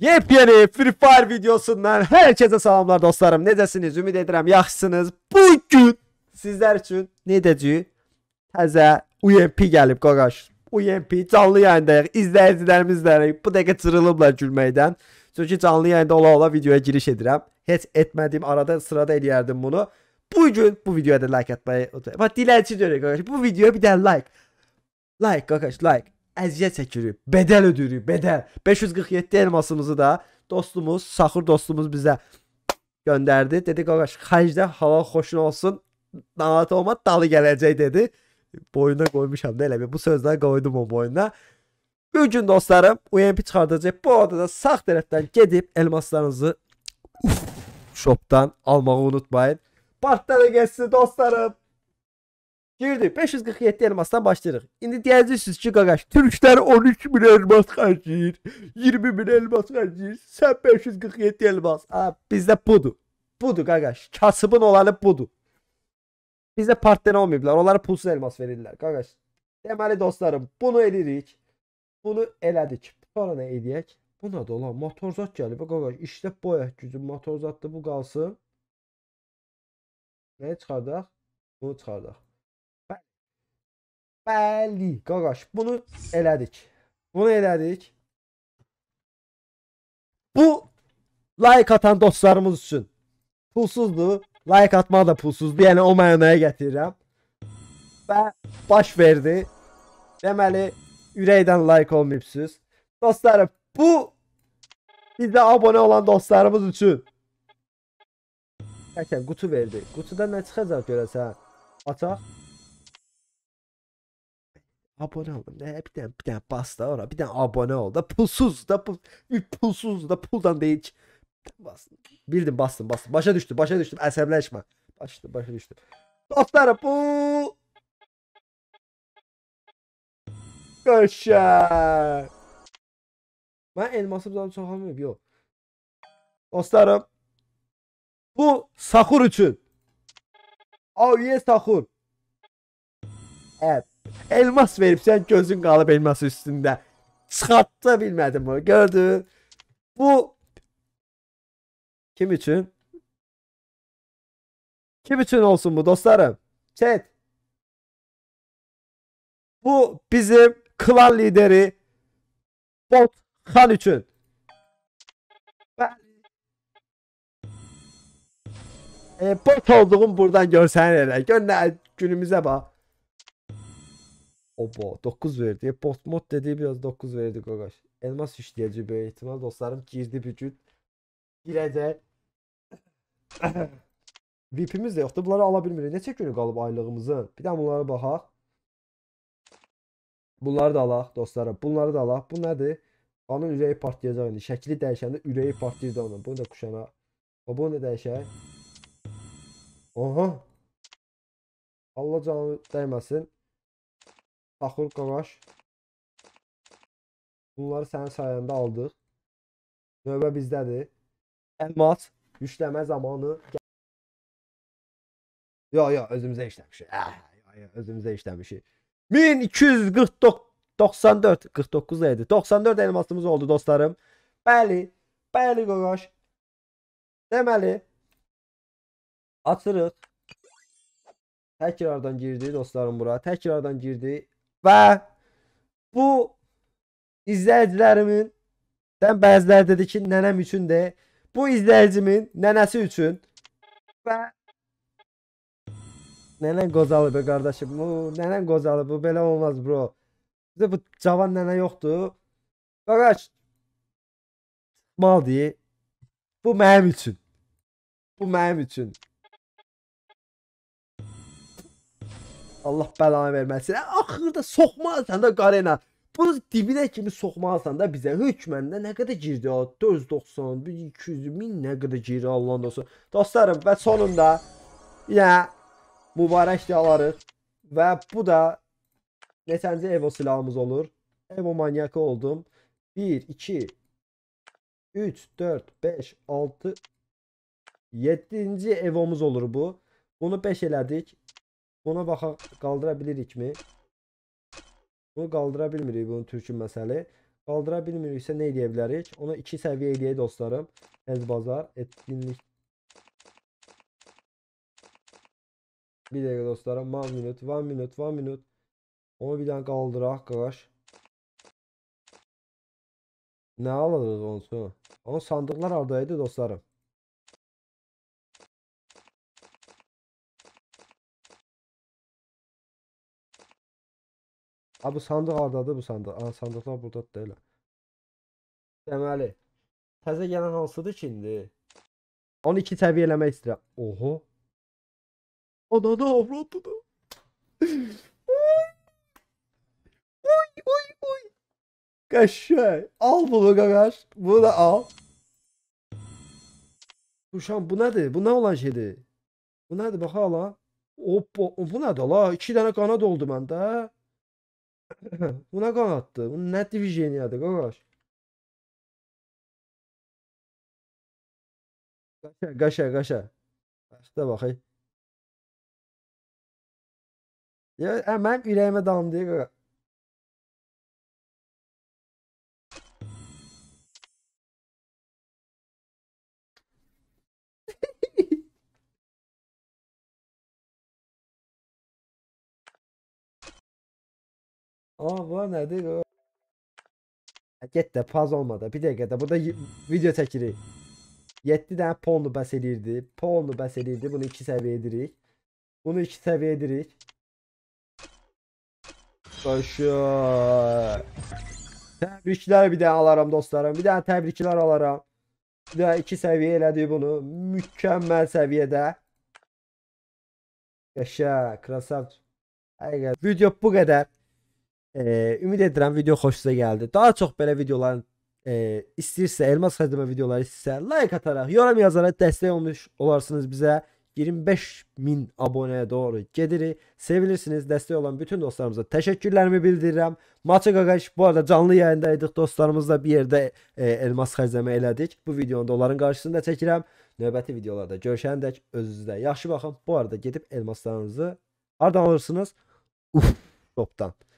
Yepyeni Free Fire videosundan herkese selamlar dostlarım. ne Necəsiniz? Ümid edirəm yaxşısınız. Bugün için ne dedi təzə UMP gəlib qaqaş. UMP canlı yayındayıq. İzləyicilərimiz də bu dəqiqə cırılıblar gülməkdən. Çünki canlı yayında ola-ola videoya giriş edirəm. Heç etmədiyim arada sırada eləyərdim bunu. Bugün bu videoya da like atmayı unutmayın. Bax dilənçi görək qaqaş. Bu videoya bir də like. Like qaqaş, like əziyyət çəkirik. Bedəl ödəyirik, bedəl. 547 elmasımızı da dostumuz, Saxır dostumuz bizə göndərdi. Dedi qardaş, xərcdə hava xoşun olsun. Narahat olma, dalı gələcək dedi. Boyuna qoymuşam da elə bir bu sözləri qoydum o boyuna. Bu dostlarım UMP çıxardacaq. Bu odada sağ tərəfdən gedib elmaslarınızı uf, shopdan almağı unutmayın. Partlara geçsin dostlarım. Girdik. 547 elmasdan başlayırıq. İndi deyəcəksiniz ki, qaqaş, türklər 12 min elmas xərcləyir, 20 min elmas xərcləyir, sən 547 elmas. Ha, bizdə budur. Budur qaqaş. Kasıbın olanı budur. Bizdə partner olmayıblar. Onlara pulsuz elmas verirlər qaqaş. Deməli dostlarım, bunu eləyirik. Bunu elədik. Sonra nə eləyək? Bu nədir olan? Motorzat gəlib qaqaş. İşdə boyaq gücü motorzatdır bu qalsın. Nəyi çıxardaq? Bunu çıxardaq. Belli. Gagaş. Bunu eledik. Bunu eledik. Bu like atan dostlarımız için pulsuzdu. Like atma da pulsuzdu. Yani o manaya getirirəm. Və baş verdi. Deməli ürəkdən like olmayıbsınız. Dostlarım bu bizdə abunə olan dostlarımız üçün Həkən qutu verdi. Qutudan nə çıxacaq görəsən? Açaq abone ol. Ne bir tane bir tane bastı da bir tane abone oldu pulsuz da pul, bir pulsuz da puldan da hiç bastım. Bildim bastım bastım. Başa düştüm başa düştüm. Esemleşme. Baştı başa düştüm. Dostlarım bu Koşar. Ben elması daha çoğalmıyor. Yok. Dostlarım bu Sakur için. Oh Aviye Sakur. Evet. Elmas verip sen gözün kalıp elmas üstünde. Çıkarttı bilmedim bu Gördün. Bu kim için? Kim için olsun bu dostlarım? Chat. Bu bizim klan lideri Bot Han için. E, bot olduğum buradan görsen hele. Gönle günümüze bak. Obo 9 verdi. Botmod e, dediği biraz 9 verdi Qoqaş. Elmas işləyəcək böyük ehtimal dostlarım girdi bir gün. Girəcək. VIP'imiz də yoxdur. Bunları ala bilmirik. Neçə günü qalıb aylığımızın? Bir də bunlara baxaq. Bunları da alaq dostlarım. Bunları da alaq. Bu nədir? Onun ürəyi partlayacaq indi. Şəkli dəyişəndə ürəyi partlayacaq onun. Bunu da quşana. O bunu da dəyişək. Oha. Allah canı dəyməsin. Baxur Qamaş. Bunları sənin sayəndə aldıq. Növbə bizdədir. Əmat yükləmə zamanı Yo, yo, özümüzə işləmişik. Hə, yo, yo, özümüzə işləmişik. 1249 94 49 idi. 94 elmasımız oldu dostlarım. Bəli, bəli qoğaş. Deməli açırıq. Təkrardan girdi dostlarım bura. Təkrardan girdi. Və bu izləyicilərimin dən bəziləri dedi ki, nənəm üçündür. Bu izləyicimin nənəsi üçün və nənən qocalıb qardaşım. Bu nənən qocalıb. Bu belə olmaz bro. Bizə bu cavan nənə yoxdur. Qardaş mal deyir. Bu mənim üçün. Bu mənim üçün. Allah bəlanı verməsin. Hə, Axırda soxmalısan da Qarena. Bunu dibinə kimi soxmalısan da bizə hökməndə nə qədər girdi o 490, 200, 1000 nə qədər girdi Allahın dostu. Dostlarım və sonunda yenə mübarək də alırıq və bu da neçənci Evo silahımız olur? Evo manyakı oldum. 1 2 3 4 5 6 7-ci evomuz olur bu. Bunu 5 elədik. Ona baxaq, qaldıra bilirikmi? Bunu qaldıra bilmirik bunun türkün məsəli. Qaldıra bilmiriksə nə edə bilərik? Ona 2 səviyyə eləyək dostlarım. Əzbazar etkinlik. Bir dəqiqə dostlarım. 1 minut, 1 minut, 1 minut. Onu bir dənə qaldıraq, qaş. Nə alırıq onun üçün? Onun sandıqlar ardaydı dostlarım. Ha bu sandıq hardadır bu sandıq? Ana sandıqlar burdadır da elə. Deməli, təzə gələn hansıdır ki indi? 12 səviyyə eləmək istəyirəm. Oho. Ananı avradını. oy oy oy. Qəşəng. Al bunu qaqaş. Bunu da al. Uşan bu nədir? Bu nə olan şeydir? Bu nədir? Baxa ala. Oppo. Bu nədir la? 2 dənə qanad oldu məndə. Buna kan attı. Bunun net bir jeniydi kardeş. Gaşa gaşa gaşa. Başda baxay. Ya, mən ürəyimə damdı. Ama bu nedir o? Get də paz olmadı. Bir dəqiqədə burada video çəkirik. 7 dənə pondu bəs eləyirdi. Pondu bəs eləyirdi. Bunu 2 səviyyə edirik. Bunu 2 səviyyə edirik. Başa. Təbriklər bir daha alarım dostlarım. Bir daha tebrikler alarım. Bir daha 2 səviyyə elədi bunu. mükemmel səviyyədə. Yaşa, krasavt. Video bu kadar. Ee, ümid edirəm video xoşunuza gəldi. Daha çox belə videoların e, istəyirsə, Elmas Xədimə videoları istəyirsə, like ataraq, yorum yazaraq dəstək olmuş olarsınız bizə. 25 bin aboneye doğru geliri sevilirsiniz. Destek olan bütün dostlarımıza teşekkürlerimi bildirirəm. Maça Gagaş bu arada canlı yayındaydık dostlarımızla bir yerde e, elmas xəzəmə elədik. Bu videonu da onların karşısında çəkirəm. Növbəti videolarda görüşən dək özünüzdə yaxşı baxın. Bu arada gedib elmaslarınızı ardan alırsınız? Uf, topdan.